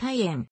大炎。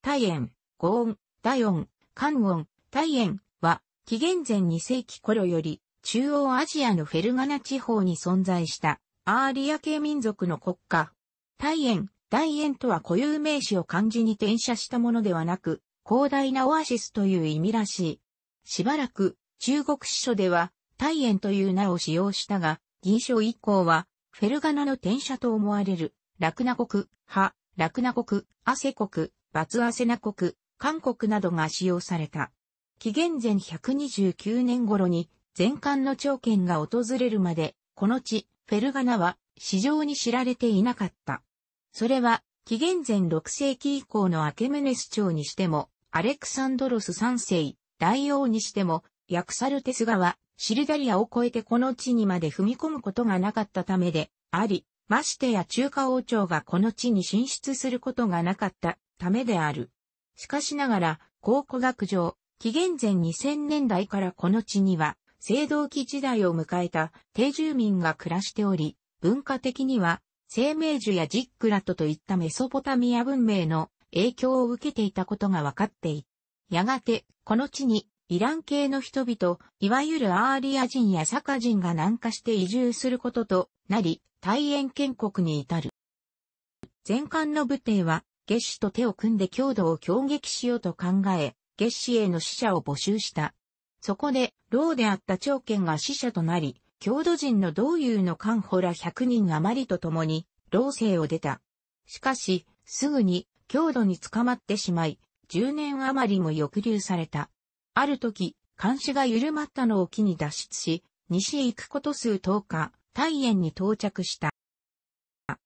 大炎、五音、大音、漢音、大炎は、紀元前2世紀頃より、中央アジアのフェルガナ地方に存在した、アーリア系民族の国家。大炎、大炎とは固有名詞を漢字に転写したものではなく、広大なオアシスという意味らしい。しばらく、中国史書では、大炎という名を使用したが、銀書以降は、フェルガナの転写と思われる、楽な国、派、ラクナ国、アセ国、バツアセナ国、韓国などが使用された。紀元前129年頃に前漢の長剣が訪れるまで、この地、フェルガナは市場に知られていなかった。それは、紀元前6世紀以降のアケメネス朝にしても、アレクサンドロス3世、大王にしても、ヤクサルテス川、シルダリアを越えてこの地にまで踏み込むことがなかったためで、あり、ましてや中華王朝がこの地に進出することがなかったためである。しかしながら、考古学上、紀元前2000年代からこの地には、青銅器時代を迎えた定住民が暮らしており、文化的には、生命樹やジックラトといったメソポタミア文明の影響を受けていたことが分かっている。やがて、この地にイラン系の人々、いわゆるアーリア人やサカ人が南下して移住することとなり、大円建国に至る。前漢の武帝は、月氏と手を組んで郷土を強撃しようと考え、月氏への死者を募集した。そこで、老であった長剣が死者となり、郷土人の道友の官補ら100人余りと共に、老生を出た。しかし、すぐに、郷土に捕まってしまい、10年余りも抑留された。ある時、監視が緩まったのを機に脱出し、西へ行くこと数10日、大園に到着した。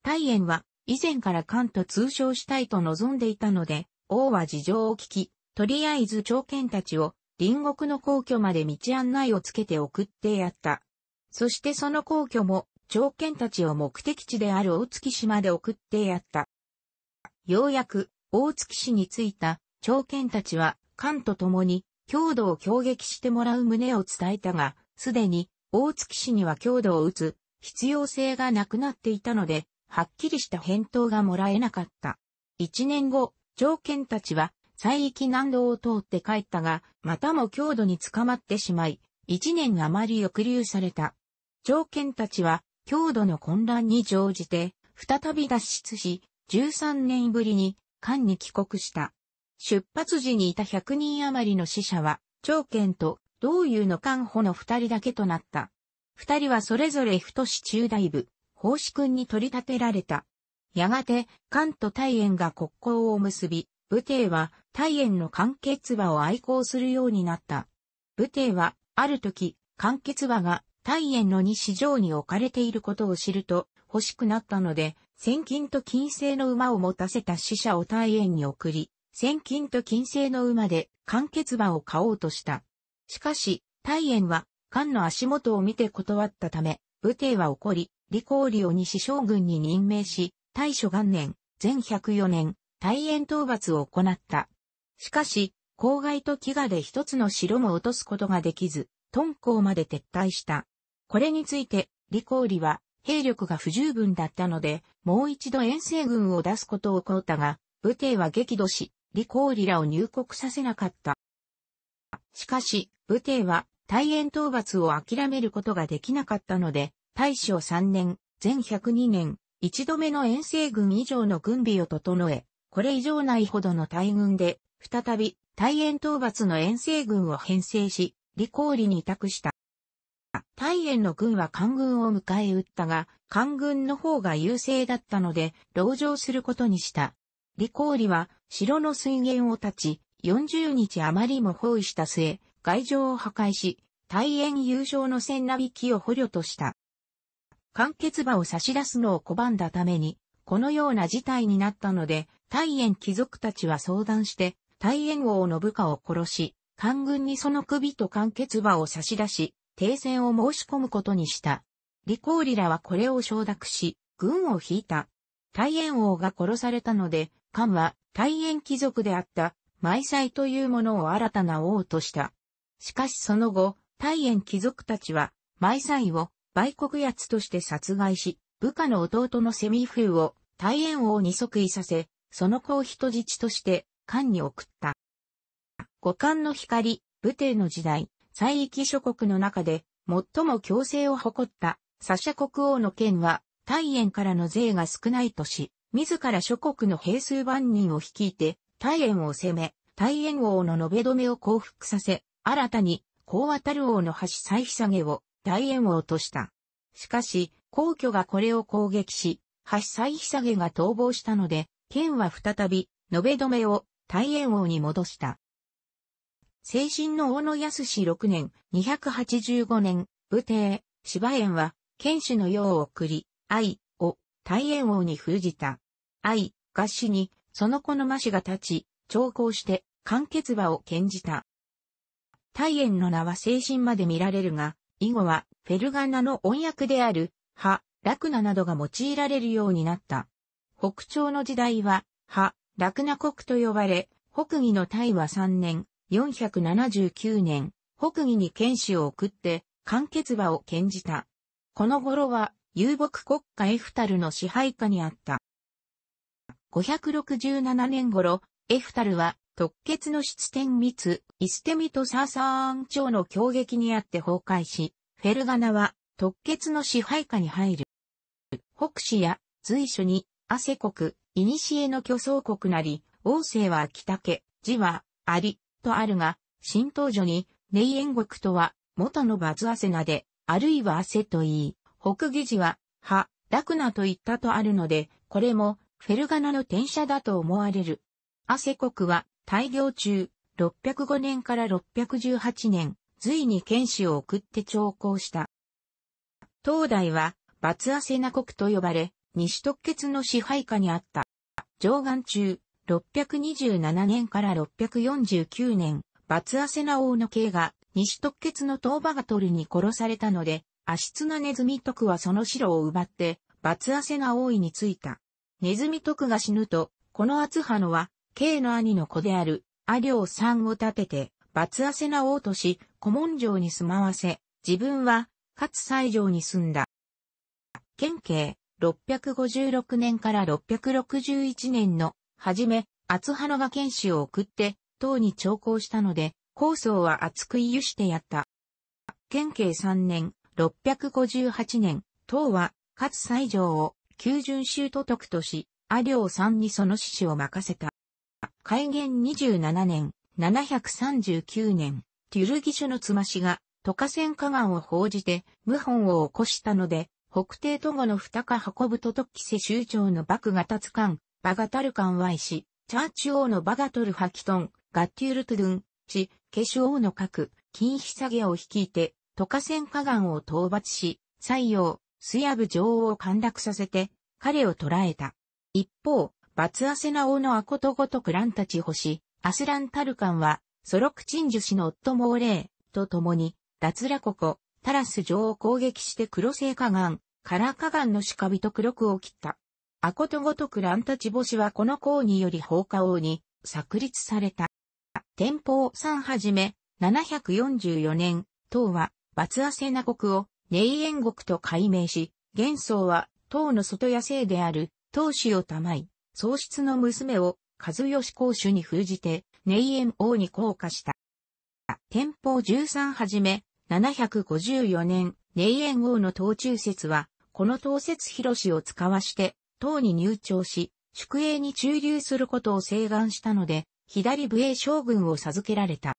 大園は、以前から関と通称したいと望んでいたので、王は事情を聞き、とりあえず長剣たちを、隣国の皇居まで道案内をつけて送ってやった。そしてその皇居も、長剣たちを目的地である大月市まで送ってやった。ようやく、大月市に着いた、長剣たちは、関と共に、強度を攻撃してもらう旨を伝えたが、すでに大月氏には強度を打つ必要性がなくなっていたので、はっきりした返答がもらえなかった。一年後、条件たちは西域南道を通って帰ったが、またも強度に捕まってしまい、一年余り抑留された。条件たちは強度の混乱に乗じて、再び脱出し、13年ぶりに、艦に帰国した。出発時にいた100人余りの死者は、長剣と道友の官補の二人だけとなった。二人はそれぞれ太市中大部、法師君に取り立てられた。やがて、関と大円が国交を結び、武帝は大円の関結馬を愛好するようになった。武帝は、ある時、関結馬が大円の西城に置かれていることを知ると、欲しくなったので、千金と金星の馬を持たせた死者を大円に送り、千金と金星の馬で間欠馬を買おうとした。しかし、大円は、官の足元を見て断ったため、武帝は怒り、李光領を西将軍に任命し、大初元年、全104年、大円討伐を行った。しかし、郊外と飢餓で一つの城も落とすことができず、敦煌まで撤退した。これについて、李光里は、兵力が不十分だったので、もう一度遠征軍を出すことを請うたが、武帝は激怒し、李光利らを入国させなかった。しかし、武帝は、大円討伐を諦めることができなかったので、大正3年、全102年、一度目の遠征軍以上の軍備を整え、これ以上ないほどの大軍で、再び、大円討伐の遠征軍を編成し、李光里に委託した。大円の軍は官軍を迎え撃ったが、官軍の方が優勢だったので、籠城することにした。李リは城の水源を断ち、40日余りも包囲した末、外城を破壊し、大炎優勝の千なびきを捕虜とした。完結馬を差し出すのを拒んだために、このような事態になったので、大炎貴族たちは相談して、大炎王の部下を殺し、官軍にその首と完結馬を差し出し、停戦を申し込むことにした。李光リらはこれを承諾し、軍を引いた。大炎王が殺されたので、漢は、大炎貴族であった、埋祭というものを新たな王とした。しかしその後、大炎貴族たちは、埋祭を、売国奴として殺害し、部下の弟のセミフーを、大炎王に即位させ、その子を人質として、菅に送った。五漢の光、武帝の時代、西域諸国の中で、最も強制を誇った、サシャ国王の剣は、大炎からの税が少ないとし、自ら諸国の兵数万人を率いて、大炎を攻め、大炎王の延べ止めを降伏させ、新たに、高渡る王の橋再久げを大炎王とした。しかし、皇居がこれを攻撃し、橋再久げが逃亡したので、剣は再び、延べ止めを大炎王に戻した。精神の大野康6年、285年、武帝、芝園は、剣士の世を送り、愛、大炎王に封じた。愛、合詞に、その子の魔詞が立ち、長考して、完結馬を献じた。大炎の名は精神まで見られるが、以後は、フェルガナの音訳である、ハ、ラクナなどが用いられるようになった。北朝の時代は、ハ、ラクナ国と呼ばれ、北義の大は3年、479年、北義に剣士を送って、完結馬を献じた。この頃は、遊牧国家エフタルの支配下にあった。567年頃、エフタルは特決の出典密、イステミとサーサーン朝の攻撃にあって崩壊し、フェルガナは特決の支配下に入る。北市や随所に、アセ国、イニシエの巨僧国なり、王政は秋家、字は、あり、とあるが、新東所に、ネイエン国とは、元のバズアセナで、あるいはアセといい、北義寺は、は、ラクナと言ったとあるので、これも、フェルガナの転写だと思われる。アセ国は、大行中、605年から618年、隋に剣士を送って長考した。東大は、バツアセナ国と呼ばれ、西特決の支配下にあった。上岸中、627年から649年、バツアセナ王の刑が、西特決の東バガトルに殺されたので、足綱ネズミ徳はその城を奪って、罰汗が大いについた。ネズミ徳が死ぬと、この厚葉野は、慶の兄の子である、阿良さんを立てて、罰汗な王とし、古文城に住まわせ、自分は、勝西城に住んだ。県慶、656年から661年の、はじめ、厚葉野が剣士を送って、唐に長考したので、高僧は厚く有してやった。県警3年、658年、唐は、勝西城を、旧巡州都督とし、阿良さんにその志士を任せた。開元27年、739年、テュルギシの妻氏が、都河戦河岸を報じて、謀反を起こしたので、北帝都後の二か運ぶ都督騎世州長の幕が立つ間、バガタルはいし、チャーチ王のバガトルハキトン、ガッテュールトゥドゥン、し、化粧王の核、金ひ下げを率いて、渡河戦河岸を討伐し、西洋、スヤブ女王を陥落させて、彼を捕らえた。一方、バツアセナ王のアコトゴとクランたち星、アスランタルカンは、ソロクチンジュ氏の夫モーレーと共に、脱ラココ、タラス女王を攻撃して黒星河岸、カラ河岸の鹿人黒くを切った。アコトゴとクランたち星はこの項により放火王に、炸裂された。天保3はじめ、744年、唐は、バツアセナ国をネイエン国と改名し、元宗は唐の外野生である唐氏をたまい、宗室の娘を和義公主に封じて、ネイエン王に降下した。天保13はじめ、754年、ネイエン王の東中説は、この東説広氏を使わして、唐に入朝し、宿営に駐留することを請願したので、左武衛将軍を授けられた。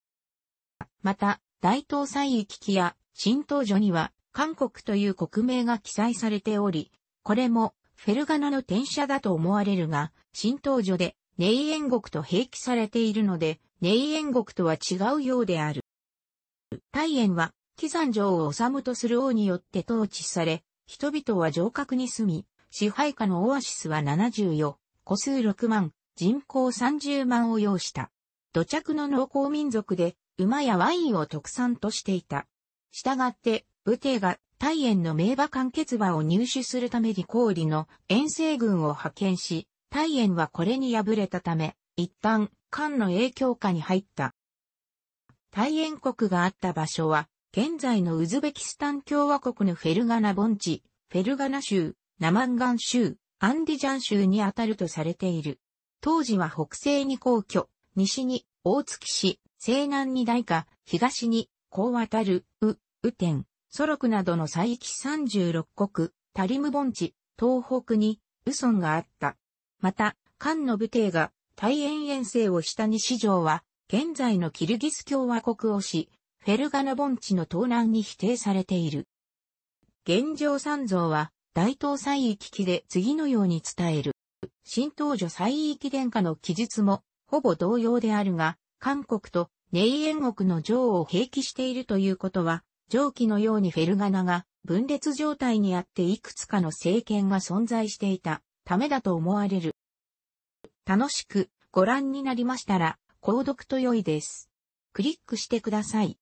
また、大東西行きや新登場には韓国という国名が記載されており、これもフェルガナの転写だと思われるが、新登場でネイエン国と併記されているので、ネイエン国とは違うようである。大円は、喜山城を治むとする王によって統治され、人々は城郭に住み、支配下のオアシスは74、個数6万、人口30万を要した。土着の農耕民族で、馬やワインを特産としていた。従って、武帝が大炎の名馬間欠馬を入手するために氷の遠征軍を派遣し、大炎はこれに敗れたため、一旦、漢の影響下に入った。大炎国があった場所は、現在のウズベキスタン共和国のフェルガナ盆地、フェルガナ州、ナマンガン州、アンディジャン州にあたるとされている。当時は北西に皇居、西に大月市、西南に大化、東にこう渡る、う、雨天、ソロクなどの西域36国、タリム盆地、東北に、ウソンがあった。また、漢の武帝が、大円遠征をした西条は、現在のキルギス共和国をし、フェルガの盆地の東南に否定されている。現状三像は、大東西域記で次のように伝える。新東女西域殿下の記述も、ほぼ同様であるが、韓国とネ内縁国の女王を併記しているということは、上記のようにフェルガナが分裂状態にあっていくつかの政権が存在していたためだと思われる。楽しくご覧になりましたら、購読と良いです。クリックしてください。